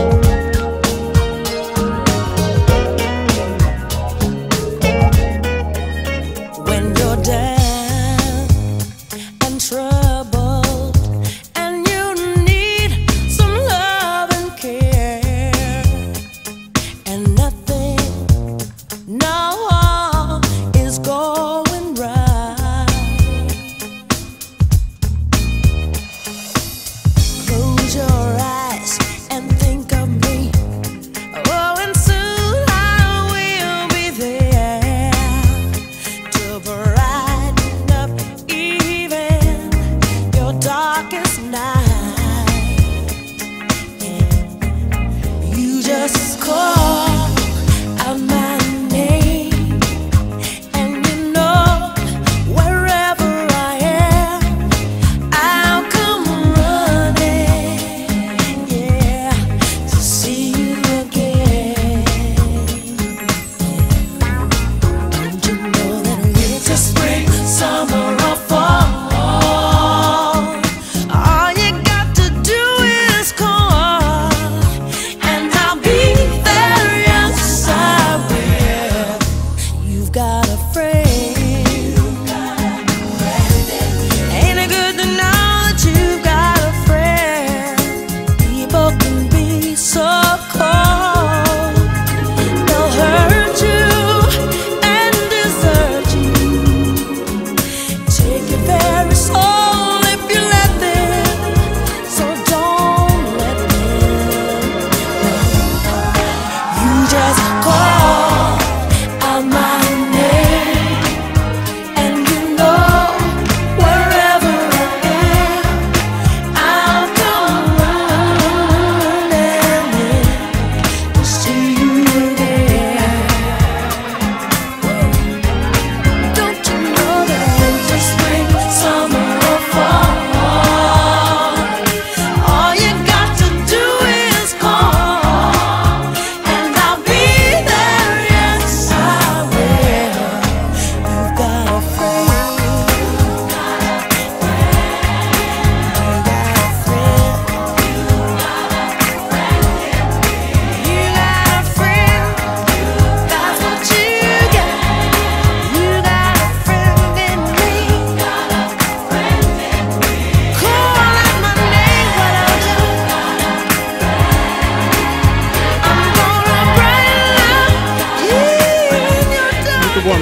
Thank you.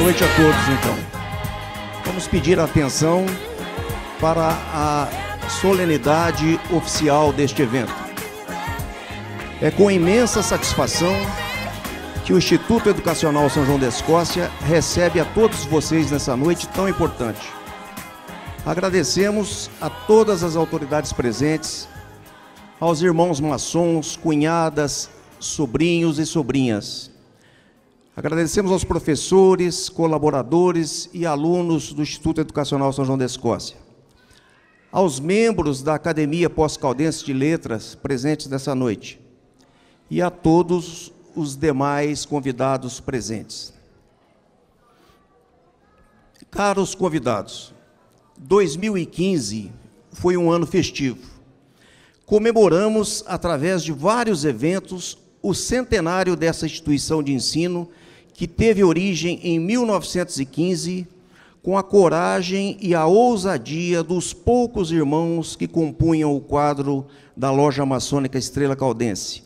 noite a todos, então. Vamos pedir atenção para a solenidade oficial deste evento. É com imensa satisfação que o Instituto Educacional São João da Escócia recebe a todos vocês nessa noite tão importante. Agradecemos a todas as autoridades presentes, aos irmãos maçons, cunhadas, sobrinhos e sobrinhas Agradecemos aos professores, colaboradores e alunos do Instituto Educacional São João da Escócia. Aos membros da Academia Pós-Caldense de Letras presentes nessa noite. E a todos os demais convidados presentes. Caros convidados, 2015 foi um ano festivo. Comemoramos, através de vários eventos, o centenário dessa instituição de ensino que teve origem em 1915 com a coragem e a ousadia dos poucos irmãos que compunham o quadro da loja maçônica Estrela Caldense,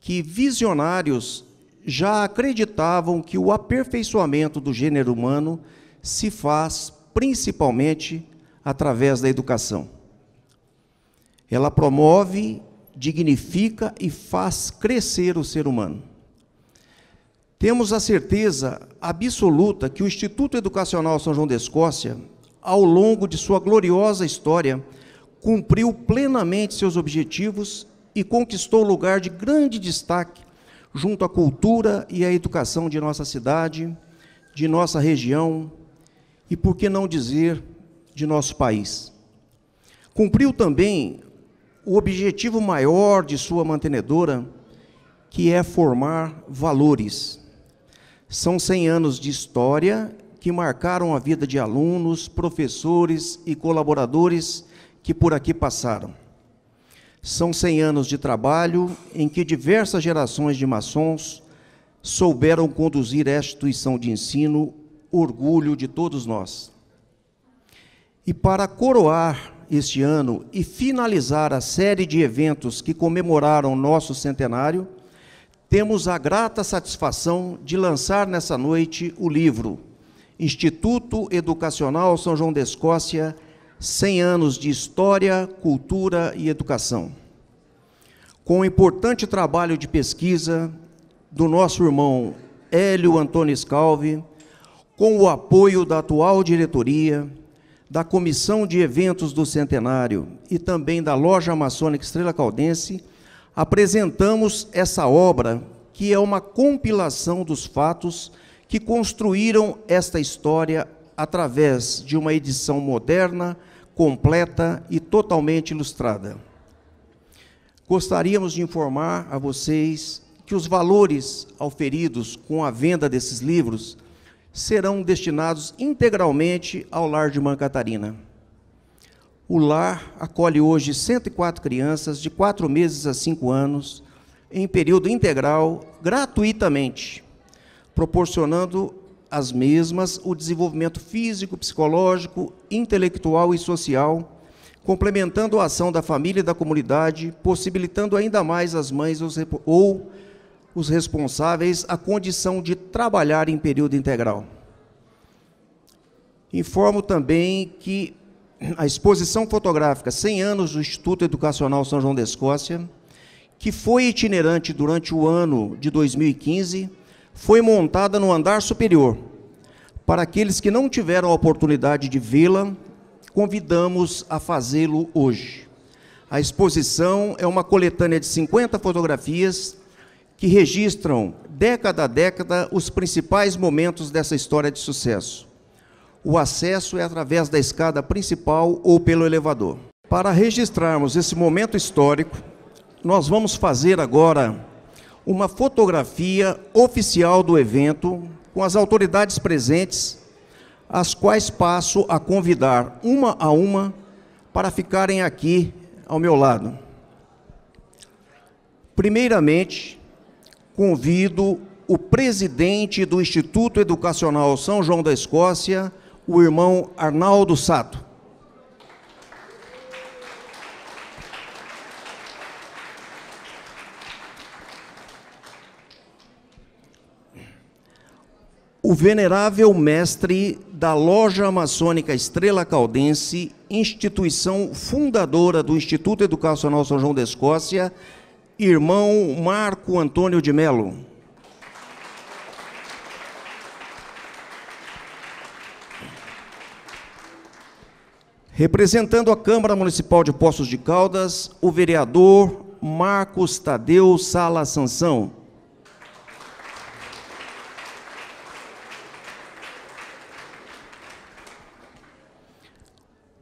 que visionários já acreditavam que o aperfeiçoamento do gênero humano se faz principalmente através da educação. Ela promove, dignifica e faz crescer o ser humano. Temos a certeza absoluta que o Instituto Educacional São João da Escócia, ao longo de sua gloriosa história, cumpriu plenamente seus objetivos e conquistou lugar de grande destaque junto à cultura e à educação de nossa cidade, de nossa região e, por que não dizer, de nosso país. Cumpriu também o objetivo maior de sua mantenedora, que é formar valores são 100 anos de história que marcaram a vida de alunos, professores e colaboradores que por aqui passaram. São 100 anos de trabalho em que diversas gerações de maçons souberam conduzir a instituição de ensino, orgulho de todos nós. E para coroar este ano e finalizar a série de eventos que comemoraram nosso centenário, temos a grata satisfação de lançar nessa noite o livro Instituto Educacional São João da Escócia 100 anos de história, cultura e educação. Com o importante trabalho de pesquisa do nosso irmão Hélio Antônio Scalvi, com o apoio da atual diretoria, da Comissão de Eventos do Centenário e também da Loja Maçônica Estrela Caldense, apresentamos essa obra, que é uma compilação dos fatos que construíram esta história através de uma edição moderna, completa e totalmente ilustrada. Gostaríamos de informar a vocês que os valores auferidos com a venda desses livros serão destinados integralmente ao Lar de Mãe Catarina. O lar acolhe hoje 104 crianças de 4 meses a 5 anos, em período integral, gratuitamente, proporcionando às mesmas o desenvolvimento físico, psicológico, intelectual e social, complementando a ação da família e da comunidade, possibilitando ainda mais às mães ou os responsáveis a condição de trabalhar em período integral. Informo também que a exposição fotográfica 100 anos do Instituto Educacional São João da Escócia, que foi itinerante durante o ano de 2015, foi montada no andar superior. Para aqueles que não tiveram a oportunidade de vê-la, convidamos a fazê-lo hoje. A exposição é uma coletânea de 50 fotografias que registram, década a década, os principais momentos dessa história de sucesso o acesso é através da escada principal ou pelo elevador. Para registrarmos esse momento histórico, nós vamos fazer agora uma fotografia oficial do evento com as autoridades presentes, as quais passo a convidar uma a uma para ficarem aqui ao meu lado. Primeiramente, convido o presidente do Instituto Educacional São João da Escócia, o irmão Arnaldo Sato. o venerável mestre da Loja Maçônica Estrela Caldense, instituição fundadora do Instituto Educacional São João da Escócia, irmão Marco Antônio de Melo. Representando a Câmara Municipal de Poços de Caldas, o vereador Marcos Tadeu Sala Sansão.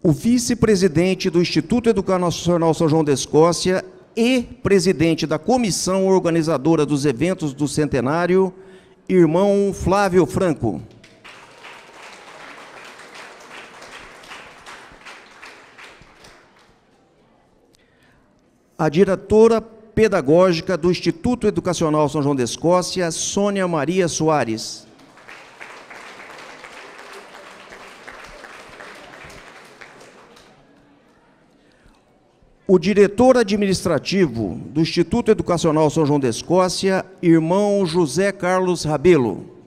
O vice-presidente do Instituto Educacional São João da Escócia e presidente da comissão organizadora dos eventos do centenário, irmão Flávio Franco. a diretora pedagógica do Instituto Educacional São João da Escócia, Sônia Maria Soares. O diretor administrativo do Instituto Educacional São João da Escócia, irmão José Carlos Rabelo.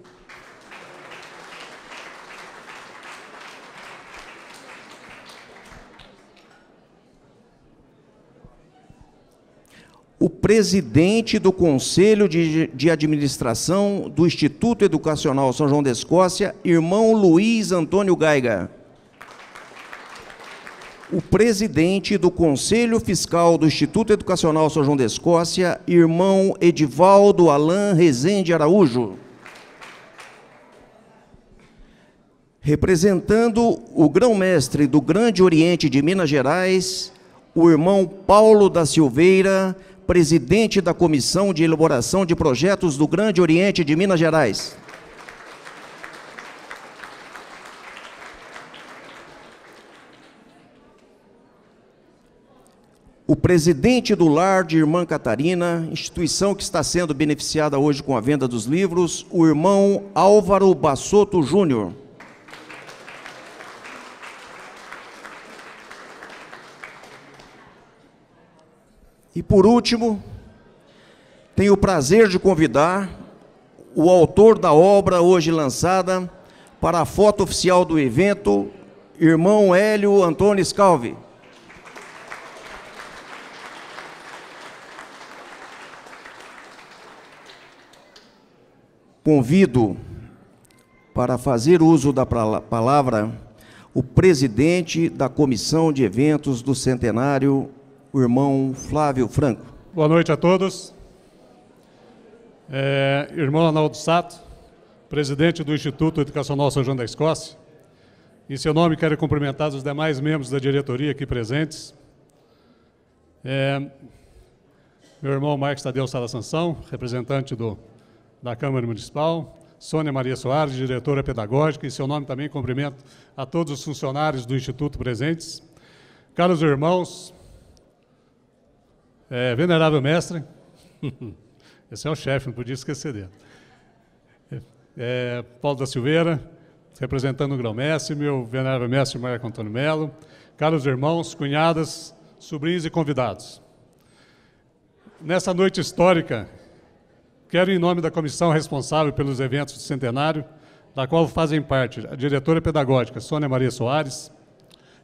presidente do Conselho de, de Administração do Instituto Educacional São João da Escócia, irmão Luiz Antônio Gaiga. O presidente do Conselho Fiscal do Instituto Educacional São João da Escócia, irmão Edivaldo Alain Rezende Araújo. Representando o grão-mestre do Grande Oriente de Minas Gerais, o irmão Paulo da Silveira, presidente da Comissão de Elaboração de Projetos do Grande Oriente de Minas Gerais. O presidente do Lar de Irmã Catarina, instituição que está sendo beneficiada hoje com a venda dos livros, o irmão Álvaro Bassotto Júnior. E por último, tenho o prazer de convidar o autor da obra hoje lançada para a foto oficial do evento, irmão Hélio Antônio Scalvi. Convido para fazer uso da palavra o presidente da Comissão de Eventos do Centenário o irmão Flávio Franco. Boa noite a todos. É, irmão Arnaldo Sato, presidente do Instituto Educacional São João da Escócia. Em seu nome, quero cumprimentar os demais membros da diretoria aqui presentes. É, meu irmão Marcos Tadeu Sala Sansão, representante do, da Câmara Municipal. Sônia Maria Soares, diretora pedagógica. Em seu nome também cumprimento a todos os funcionários do Instituto presentes. Caros irmãos, é, venerável mestre, esse é o chefe, não podia esquecer dele. É, é Paulo da Silveira, representando o Grão-Mestre, meu venerável mestre Marco Antônio Melo, caros irmãos, cunhadas, sobrinhos e convidados. Nessa noite histórica, quero, em nome da comissão responsável pelos eventos do centenário, da qual fazem parte a diretora pedagógica Sônia Maria Soares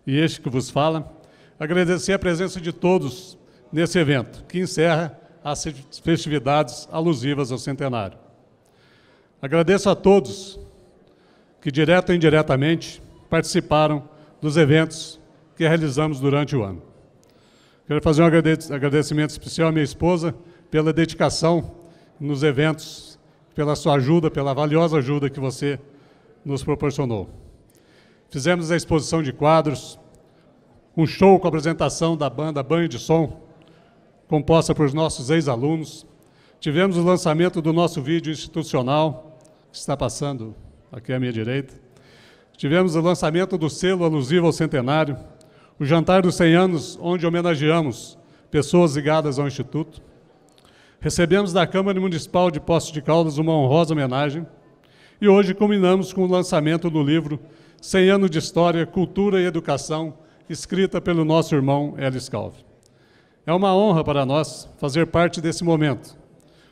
e este que vos fala, agradecer a presença de todos nesse evento, que encerra as festividades alusivas ao centenário. Agradeço a todos que, direta ou indiretamente, participaram dos eventos que realizamos durante o ano. Quero fazer um agradecimento especial à minha esposa pela dedicação nos eventos, pela sua ajuda, pela valiosa ajuda que você nos proporcionou. Fizemos a exposição de quadros, um show com a apresentação da banda Banho de Som, composta por nossos ex-alunos. Tivemos o lançamento do nosso vídeo institucional, que está passando aqui à minha direita. Tivemos o lançamento do selo alusivo ao centenário, o jantar dos 100 anos, onde homenageamos pessoas ligadas ao Instituto. Recebemos da Câmara Municipal de Poços de Caldas uma honrosa homenagem e hoje culminamos com o lançamento do livro 100 anos de História, Cultura e Educação, escrita pelo nosso irmão Elis Calvi. É uma honra para nós fazer parte desse momento,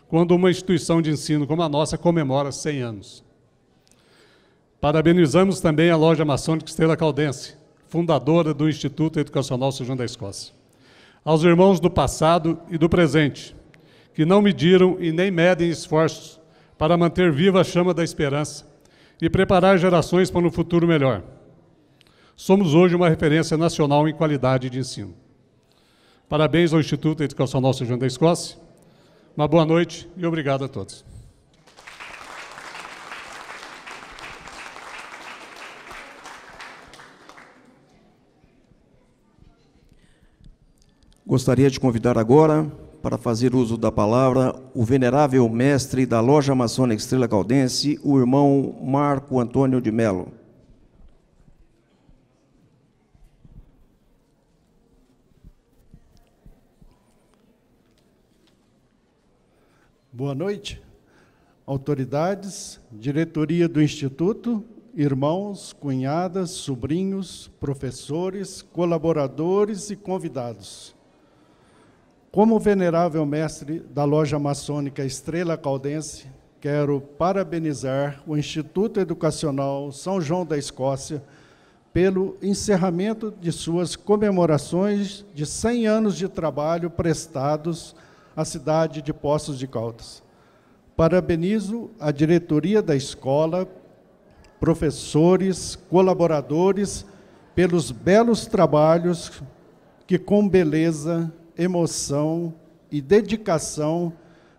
quando uma instituição de ensino como a nossa comemora 100 anos. Parabenizamos também a Loja Maçônica Estrela Caldense, fundadora do Instituto Educacional São João da Escócia. Aos irmãos do passado e do presente, que não mediram e nem medem esforços para manter viva a chama da esperança e preparar gerações para um futuro melhor. Somos hoje uma referência nacional em qualidade de ensino. Parabéns ao Instituto Educacional São João da Escócia. Uma boa noite e obrigado a todos. Gostaria de convidar agora, para fazer uso da palavra, o venerável mestre da Loja Maçônica Estrela Caldense, o irmão Marco Antônio de Melo. Boa noite, autoridades, diretoria do Instituto, irmãos, cunhadas, sobrinhos, professores, colaboradores e convidados. Como venerável mestre da loja maçônica Estrela Caldense, quero parabenizar o Instituto Educacional São João da Escócia pelo encerramento de suas comemorações de 100 anos de trabalho prestados a cidade de Poços de Caldas. Parabenizo a diretoria da escola, professores, colaboradores, pelos belos trabalhos que, com beleza, emoção e dedicação,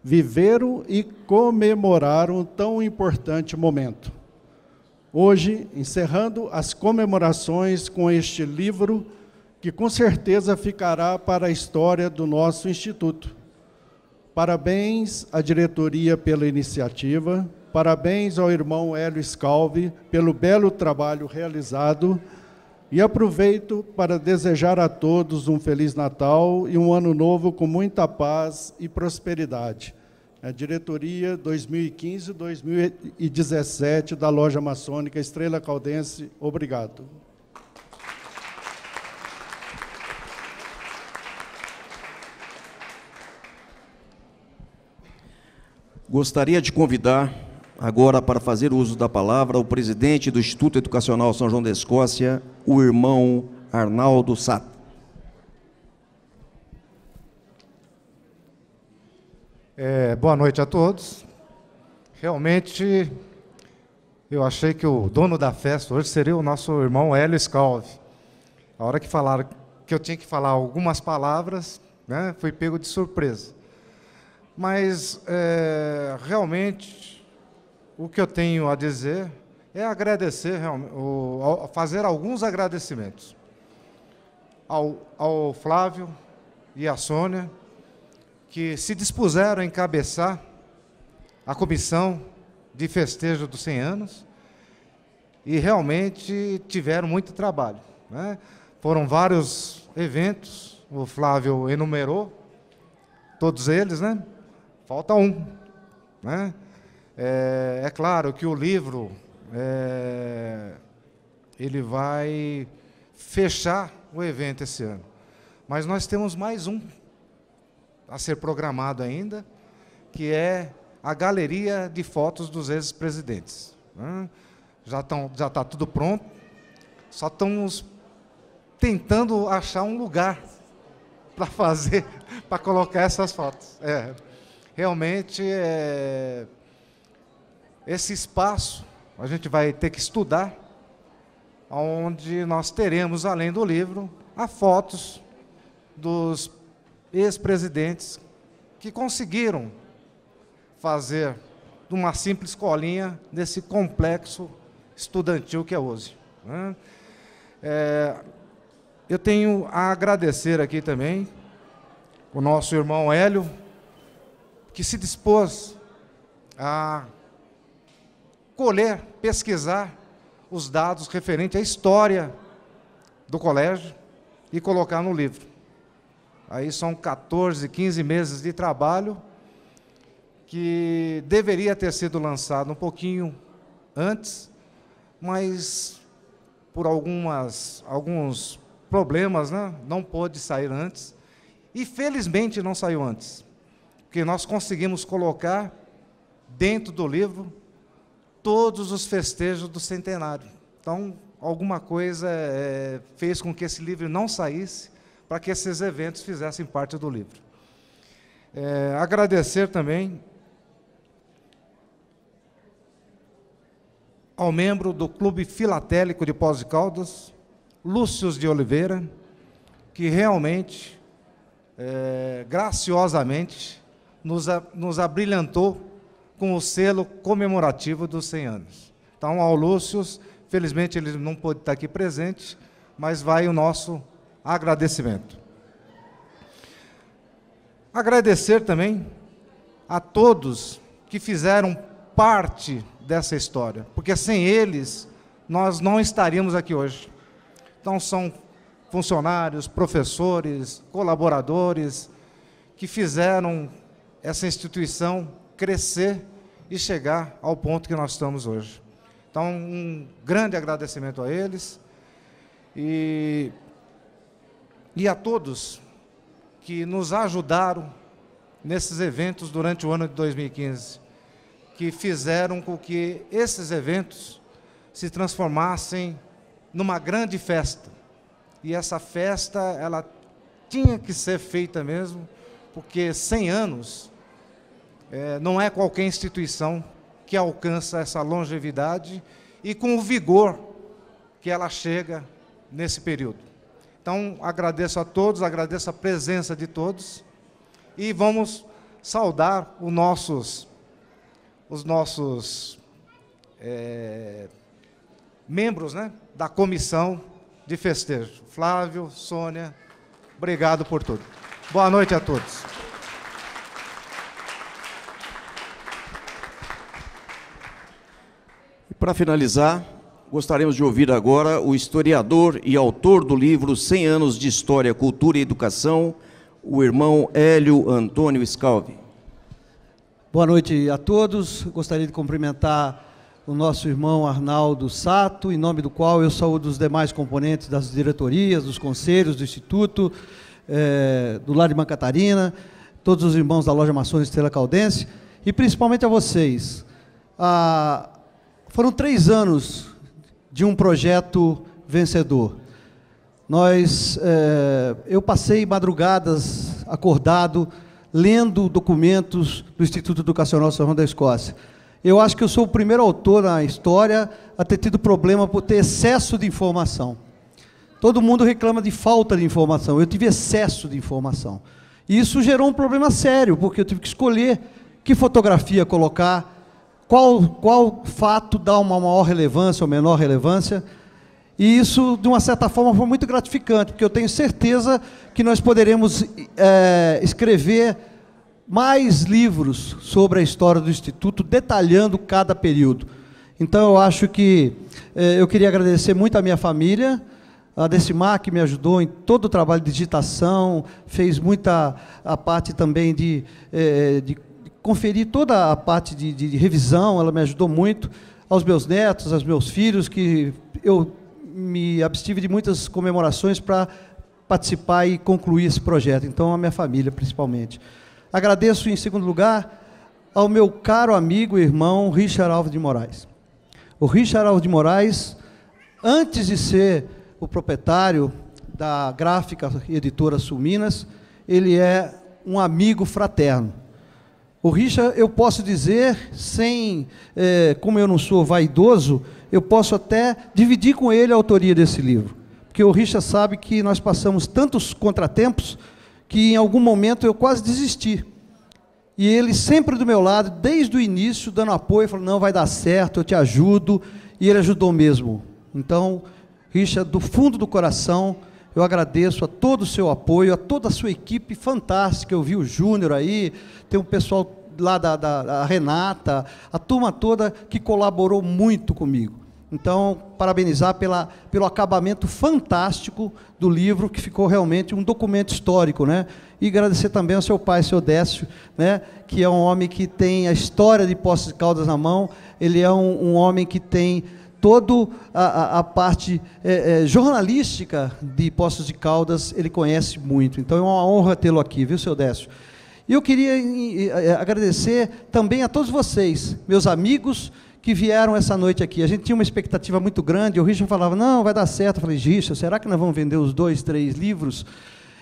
viveram e comemoraram tão importante momento. Hoje, encerrando as comemorações com este livro, que com certeza ficará para a história do nosso Instituto Parabéns à diretoria pela iniciativa. Parabéns ao irmão Hélio Scalvi pelo belo trabalho realizado. E aproveito para desejar a todos um Feliz Natal e um ano novo com muita paz e prosperidade. A diretoria 2015-2017 da Loja Maçônica Estrela Caldense, obrigado. Gostaria de convidar agora para fazer uso da palavra o presidente do Instituto Educacional São João da Escócia, o irmão Arnaldo Sato. É, boa noite a todos. Realmente, eu achei que o dono da festa hoje seria o nosso irmão Hélio Scalve. A hora que falaram que eu tinha que falar algumas palavras, né, fui pego de surpresa mas é, realmente o que eu tenho a dizer é agradecer, ou, fazer alguns agradecimentos ao, ao Flávio e à Sônia, que se dispuseram a encabeçar a comissão de festejo dos 100 anos e realmente tiveram muito trabalho. Né? Foram vários eventos, o Flávio enumerou todos eles, né? Falta um. Né? É, é claro que o livro é, ele vai fechar o evento esse ano, mas nós temos mais um a ser programado ainda, que é a galeria de fotos dos ex-presidentes. Né? Já está já tá tudo pronto, só estamos tentando achar um lugar para fazer, para colocar essas fotos. É realmente é, esse espaço a gente vai ter que estudar, onde nós teremos, além do livro, a fotos dos ex-presidentes que conseguiram fazer de uma simples colinha desse complexo estudantil que é hoje. Né? É, eu tenho a agradecer aqui também o nosso irmão Hélio, que se dispôs a colher, pesquisar os dados referentes à história do colégio e colocar no livro. Aí são 14, 15 meses de trabalho que deveria ter sido lançado um pouquinho antes, mas por algumas, alguns problemas, né? não pôde sair antes. E felizmente não saiu antes porque nós conseguimos colocar dentro do livro todos os festejos do centenário. Então, alguma coisa é, fez com que esse livro não saísse, para que esses eventos fizessem parte do livro. É, agradecer também ao membro do Clube Filatélico de Pós de Caldas, Lúcio de Oliveira, que realmente, é, graciosamente, nos, nos abrilhantou com o selo comemorativo dos 100 anos. Então, ao Lúcio, felizmente ele não pôde estar aqui presente, mas vai o nosso agradecimento. Agradecer também a todos que fizeram parte dessa história, porque sem eles nós não estaríamos aqui hoje. Então são funcionários, professores, colaboradores que fizeram essa instituição crescer e chegar ao ponto que nós estamos hoje. Então, um grande agradecimento a eles e, e a todos que nos ajudaram nesses eventos durante o ano de 2015, que fizeram com que esses eventos se transformassem numa grande festa. E essa festa, ela tinha que ser feita mesmo porque 100 anos é, não é qualquer instituição que alcança essa longevidade e com o vigor que ela chega nesse período. Então, agradeço a todos, agradeço a presença de todos e vamos saudar os nossos, os nossos é, membros né, da comissão de festejo. Flávio, Sônia, obrigado por tudo. Boa noite a todos. Para finalizar, gostaríamos de ouvir agora o historiador e autor do livro 100 anos de História, Cultura e Educação, o irmão Hélio Antônio Scalvi. Boa noite a todos. Gostaria de cumprimentar o nosso irmão Arnaldo Sato, em nome do qual eu saúdo os demais componentes das diretorias, dos conselhos, do Instituto, é, do Lar de Mãe Catarina, todos os irmãos da Loja Maçônica Estrela Caldense, e principalmente a vocês. Ah, foram três anos de um projeto vencedor. Nós, é, eu passei madrugadas acordado, lendo documentos do Instituto Educacional São João da Escócia. Eu acho que eu sou o primeiro autor na história a ter tido problema por ter excesso de informação. Todo mundo reclama de falta de informação. Eu tive excesso de informação. E isso gerou um problema sério, porque eu tive que escolher que fotografia colocar, qual, qual fato dá uma maior relevância ou menor relevância. E isso, de uma certa forma, foi muito gratificante, porque eu tenho certeza que nós poderemos é, escrever mais livros sobre a história do Instituto, detalhando cada período. Então, eu acho que é, eu queria agradecer muito à minha família a Decimar, que me ajudou em todo o trabalho de digitação, fez muita a parte também de, é, de conferir toda a parte de, de, de, revisão, ela me ajudou muito. Aos meus netos, aos meus filhos, que eu me abstive de muitas comemorações para participar e concluir esse projeto. Então, a minha família, principalmente. Agradeço, em segundo lugar, ao meu caro amigo e irmão Richard Alves de Moraes. O Richard Alves de Moraes, antes de ser o proprietário da gráfica editora Suminas, ele é um amigo fraterno. O Richard, eu posso dizer, sem, eh, como eu não sou vaidoso, eu posso até dividir com ele a autoria desse livro. Porque o Richard sabe que nós passamos tantos contratempos que em algum momento eu quase desisti. E ele sempre do meu lado, desde o início, dando apoio, falou: não, vai dar certo, eu te ajudo. E ele ajudou mesmo. Então, Richard, do fundo do coração, eu agradeço a todo o seu apoio, a toda a sua equipe fantástica. Eu vi o Júnior aí, tem um pessoal lá da, da, Renata, a turma toda que colaborou muito comigo. Então, parabenizar pela, pelo acabamento fantástico do livro, que ficou realmente um documento histórico. Né? E agradecer também ao seu pai, seu Décio, né? que é um homem que tem a história de Poços de Caldas na mão, ele é um, um homem que tem toda a, a, parte é, é, jornalística de Poços de Caldas, ele conhece muito. Então é uma honra tê-lo aqui, viu, seu Décio? E eu queria é, é, agradecer também a todos vocês, meus amigos que vieram essa noite aqui. A gente tinha uma expectativa muito grande, o Richard falava, não, vai dar certo. Eu falei, Richard, será que nós vamos vender os dois, três livros?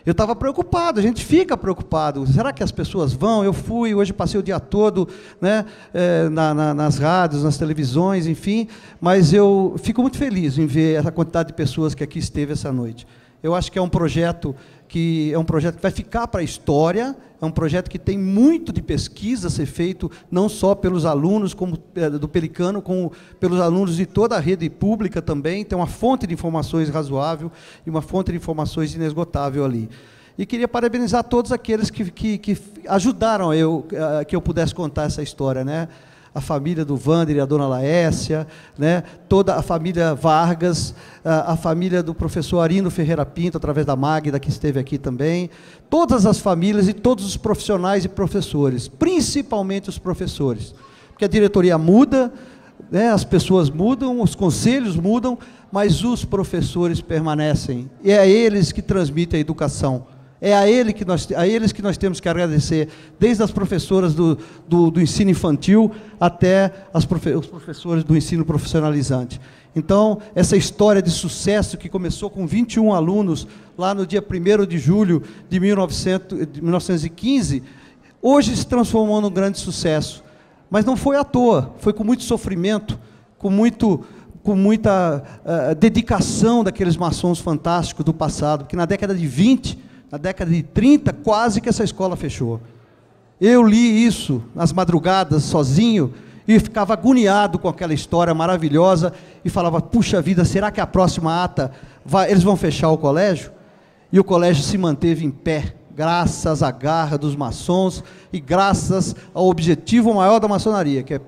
Eu estava preocupado, a gente fica preocupado. Será que as pessoas vão? Eu fui, hoje passei o dia todo né, é, na, na, nas rádios, nas televisões, enfim. Mas eu fico muito feliz em ver essa quantidade de pessoas que aqui esteve essa noite. Eu acho que é um projeto que é um projeto que vai ficar para a história, é um projeto que tem muito de pesquisa a ser feito, não só pelos alunos como eh, do Pelicano, como pelos alunos de toda a rede pública também, tem uma fonte de informações razoável e uma fonte de informações inesgotável ali. E queria parabenizar todos aqueles que, que, que ajudaram eu eh, que eu pudesse contar essa história, né? a família do Vander e a dona Laécia, né? toda a família Vargas, a família do professor Arino Ferreira Pinto, através da Magda, que esteve aqui também, todas as famílias e todos os profissionais e professores, principalmente os professores, porque a diretoria muda, né? as pessoas mudam, os conselhos mudam, mas os professores permanecem, e é eles que transmitem a educação é a, ele que nós, a eles que nós temos que agradecer, desde as professoras do, do, do ensino infantil até as profe os professores do ensino profissionalizante. Então, essa história de sucesso que começou com 21 alunos lá no dia 1 de julho de, 1900, de 1915, hoje se transformou num grande sucesso. Mas não foi à toa, foi com muito sofrimento, com, muito, com muita uh, dedicação daqueles maçons fantásticos do passado, que na década de 20 na década de 30, quase que essa escola fechou. Eu li isso nas madrugadas, sozinho, e ficava agoniado com aquela história maravilhosa e falava: puxa vida, será que a próxima ata vai, eles vão fechar o colégio? E o colégio se manteve em pé, graças à garra dos maçons e graças ao objetivo maior da maçonaria, que é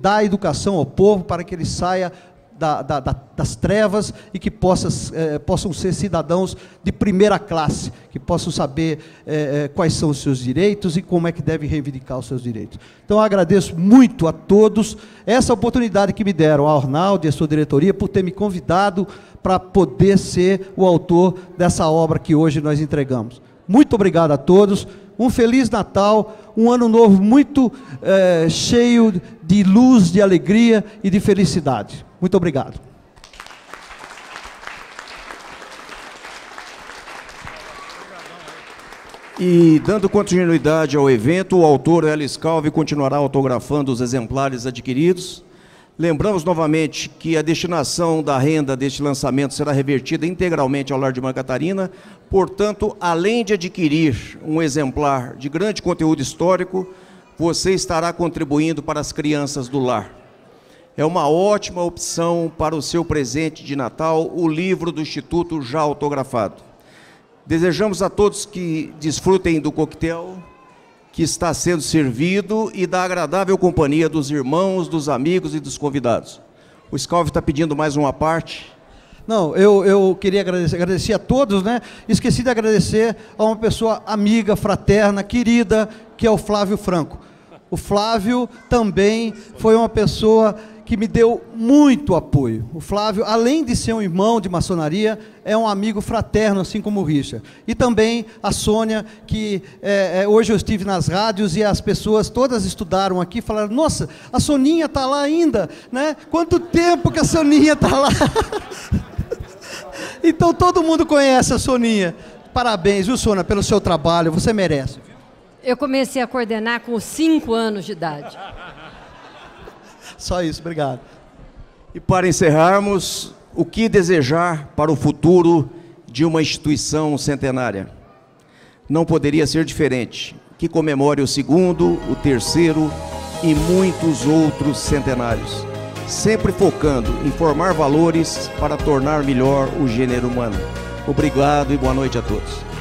dar educação ao povo para que ele saia da, da, das trevas e que possas, eh, possam ser cidadãos de primeira classe, que possam saber eh, eh quais são os seus direitos e como é que devem reivindicar os seus direitos. Então, eu agradeço muito a todos essa oportunidade que me deram, a Arnaldo e a sua diretoria, por ter me convidado para poder ser o autor dessa obra que hoje nós entregamos. Muito obrigado a todos. Um feliz Natal, um ano novo muito eh, cheio de luz, de alegria e de felicidade. Muito obrigado. E dando continuidade ao evento, o autor Elis Calvi continuará autografando os exemplares adquiridos. Lembramos novamente que a destinação da renda deste lançamento será revertida integralmente ao Lar de Mãe Catarina, portanto, além de adquirir um exemplar de grande conteúdo histórico, você estará contribuindo para as crianças do lar. É uma ótima opção para o seu presente de Natal, o livro do Instituto já autografado. Desejamos a todos que desfrutem do coquetel que está sendo servido e da agradável companhia dos irmãos, dos amigos e dos convidados. O Scalve está pedindo mais uma parte. Não, eu, eu queria agradecer, agradecer a todos, né? Esqueci de agradecer a uma pessoa amiga, fraterna, querida, que é o Flávio Franco. O Flávio também foi uma pessoa que me deu muito apoio. O Flávio, além de ser um irmão de maçonaria, é um amigo fraterno, assim como o Richard. E também a Sônia, que é, é hoje eu estive nas rádios e as pessoas todas estudaram aqui, falaram: Nossa, a Soninha está lá ainda, né? Quanto tempo que a Soninha está lá? então todo mundo conhece a Soninha. Parabéns, viu, Sônia, pelo seu trabalho, você merece. Eu comecei a coordenar com 5 anos de idade. Só isso, obrigado. E para encerrarmos, o que desejar para o futuro de uma instituição centenária? Não poderia ser diferente. Que comemore o segundo, o terceiro e muitos outros centenários, sempre focando em formar valores para tornar melhor o gênero humano. Obrigado e boa noite a todos.